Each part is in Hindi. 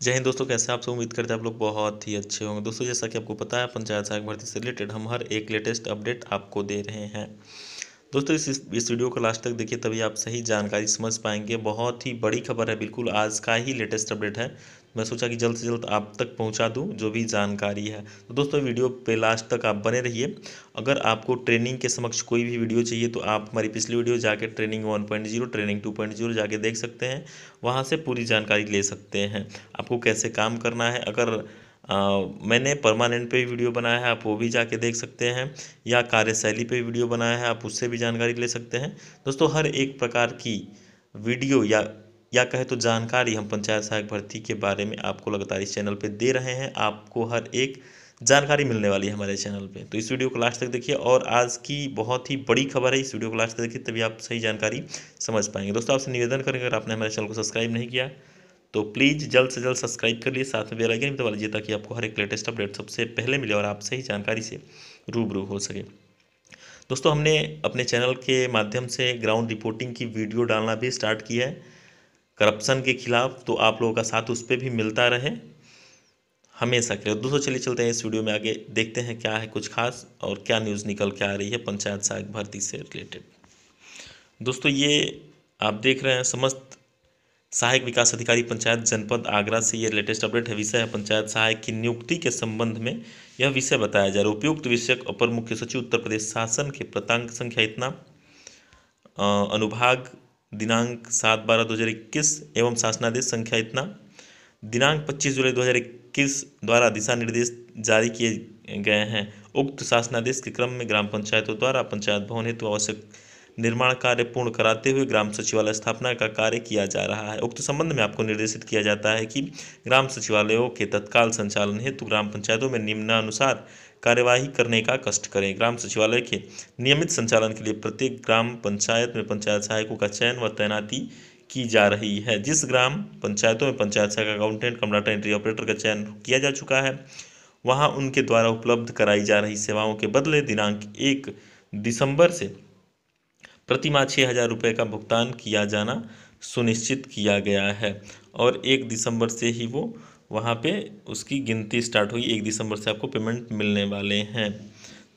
जय हिंद दोस्तों कैसे आप सब उम्मीद करते हैं आप लोग बहुत ही अच्छे होंगे दोस्तों जैसा कि आपको पता है पंचायत सहायक भर्ती से रिलेटेड हम हर एक लेटेस्ट अपडेट आपको दे रहे हैं दोस्तों इस इस वीडियो को लास्ट तक देखिए तभी आप सही जानकारी समझ पाएंगे बहुत ही बड़ी खबर है बिल्कुल आज का ही लेटेस्ट अपडेट है मैं सोचा कि जल्द से जल्द आप तक पहुंचा दूं जो भी जानकारी है तो दोस्तों वीडियो पे लास्ट तक आप बने रहिए अगर आपको ट्रेनिंग के समक्ष कोई भी वीडियो चाहिए तो आप हमारी पिछली वीडियो जाके ट्रेनिंग 1.0 ट्रेनिंग 2.0 जाके देख सकते हैं वहाँ से पूरी जानकारी ले सकते हैं आपको कैसे काम करना है अगर आ, मैंने परमानेंट पे वीडियो बनाया है आप वो भी जाके देख सकते हैं या कार्यशैली पर वीडियो बनाया है आप उससे भी जानकारी ले सकते हैं दोस्तों हर एक प्रकार की वीडियो या या कहे तो जानकारी हम पंचायत सहायक भर्ती के बारे में आपको लगातार इस चैनल पे दे रहे हैं आपको हर एक जानकारी मिलने वाली है हमारे चैनल पे तो इस वीडियो को लास्ट तक देखिए और आज की बहुत ही बड़ी खबर है इस वीडियो को लास्ट तक देखिए तभी आप सही जानकारी समझ पाएंगे दोस्तों आपसे निवेदन करेंगे अगर आपने हमारे चैनल को सब्सक्राइब नहीं किया तो प्लीज़ जल्द से जल्द सब्सक्राइब कर लिए साथ में बेल आइकन भी दबा लीजिए ताकि आपको हर एक लेटेस्ट अपडेट सबसे पहले मिले और आप सही जानकारी से रूबरू हो सके दोस्तों हमने अपने चैनल के माध्यम से ग्राउंड रिपोर्टिंग की वीडियो डालना भी स्टार्ट की है करप्शन के खिलाफ तो आप लोगों का साथ उस पर भी मिलता रहे हमेशा के लिए दोस्तों चलिए चलते हैं इस वीडियो में आगे देखते हैं क्या है कुछ खास और क्या न्यूज़ निकल के आ रही है पंचायत सहायक भर्ती से रिलेटेड दोस्तों ये आप देख रहे हैं समस्त सहायक विकास अधिकारी पंचायत जनपद आगरा से ये लेटेस्ट अपडेट है विषय है पंचायत सहायक की नियुक्ति के संबंध में यह विषय बताया जा रहा है उपयुक्त विषय अपर मुख्य सचिव उत्तर प्रदेश शासन के प्रतांक संख्या इतना अनुभाग दिनांक सात बारह दो हज़ार इक्कीस एवं शासनादेश संख्या इतना दिनांक पच्चीस जुलाई दो हज़ार इक्कीस द्वारा दिशा निर्देश जारी किए गए हैं उक्त शासनादेश के क्रम में ग्राम पंचायतों द्वारा पंचायत भवन हेतु आवश्यक निर्माण कार्य पूर्ण कराते हुए ग्राम सचिवालय स्थापना का कार्य किया जा रहा है उक्त संबंध में आपको निर्देशित किया जाता है कि ग्राम सचिवालयों के तत्काल संचालन हेतु ग्राम पंचायतों में निम्नानुसार कार्यवाही करने का कष्ट करें ग्राम सचिवालय के नियमित संचालन के लिए प्रत्येक ग्राम पंचायत में पंचायत सहायकों का चयन व तैनाती की जा रही है जिस ग्राम पंचायतों में पंचायत सहायक accountant cum data entry operator का चयन किया जा चुका है वहाँ उनके द्वारा उपलब्ध कराई जा रही सेवाओं के बदले दिनांक एक दिसंबर से प्रतिमा छः हज़ार रुपये का भुगतान किया जाना सुनिश्चित किया गया है और एक दिसंबर से ही वो वहाँ पे उसकी गिनती स्टार्ट हुई एक दिसंबर से आपको पेमेंट मिलने वाले हैं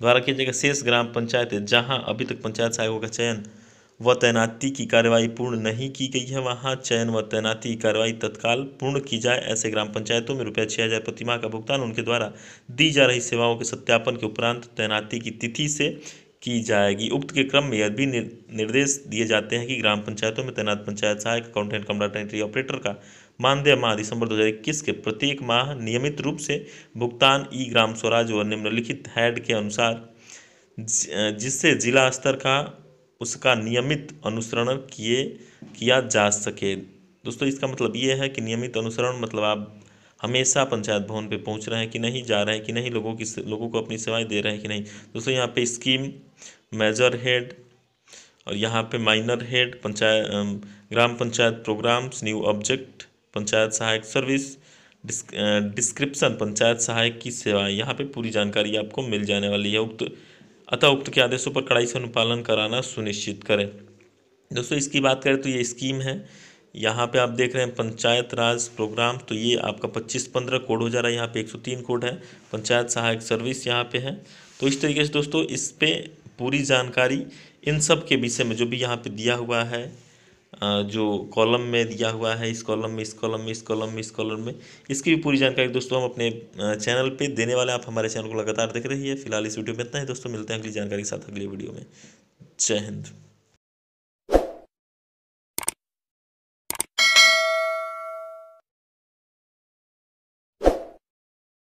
द्वारा किया जाएगा शेष ग्राम पंचायतें जहाँ अभी तक पंचायत सहायकों का चयन व तैनाती की कार्यवाही पूर्ण नहीं की गई है वहाँ चयन व तैनाती की कार्रवाई तत्काल पूर्ण की जाए ऐसे ग्राम पंचायतों में रुपया छः हज़ार प्रतिमाह का भुगतान उनके द्वारा दी जा रही सेवाओं के सत्यापन के उपरांत तैनाती की तिथि से की जाएगी उक्त के क्रम में यह भी निर्देश दिए जाते हैं कि ग्राम पंचायतों में तैनात पंचायत सहायक अकाउंटेंट कमरा टेंट्री ऑपरेटर का मानदेय माह दिसंबर 2021 के प्रत्येक माह नियमित रूप से भुगतान ई ग्राम स्वराज व निम्नलिखित हेड के अनुसार जिससे जिला स्तर का उसका नियमित अनुसरण किए किया जा सके दोस्तों इसका मतलब ये है कि नियमित अनुसरण मतलब आप हमेशा पंचायत भवन पे पहुंच रहे हैं कि नहीं जा रहे हैं कि नहीं लोगों की लोगों को अपनी सेवाएं दे रहे हैं कि नहीं दोस्तों यहाँ पे स्कीम मेजर हेड और यहाँ पे माइनर हेड पंचायत ग्राम panchayat programs new object panchayat सहायक सर्विस डिस्क्रिप्शन पंचायत सहायक की सेवाएं यहाँ पर पूरी जानकारी आपको मिल जाने वाली है उक्त अतः उक्त के आदेशों पर कड़ाई से अनुपालन कराना सुनिश्चित करें दोस्तों इसकी बात करें तो ये स्कीम है यहाँ पे आप देख रहे हैं पंचायत राज प्रोग्राम तो ये आपका पच्चीस पंद्रह कोड हो जा रहा है यहाँ पे एक सौ तीन कोड है पंचायत सहायक सर्विस यहाँ पे है तो इस तरीके से दोस्तों इस पर पूरी जानकारी इन सब के विषय में जो भी यहाँ पे दिया हुआ है जो कॉलम में दिया हुआ है इस कॉलम में इस कॉलम में इस कॉलम में इस कॉलम में इसकी भी पूरी जानकारी दोस्तों हम अपने चैनल पर देने वाले आप हमारे चैनल को लगातार देख रही है फिलहाल इस वीडियो में इतना ही दोस्तों मिलते हैं अगली जानकारी के साथ अगले वीडियो में जय हिंद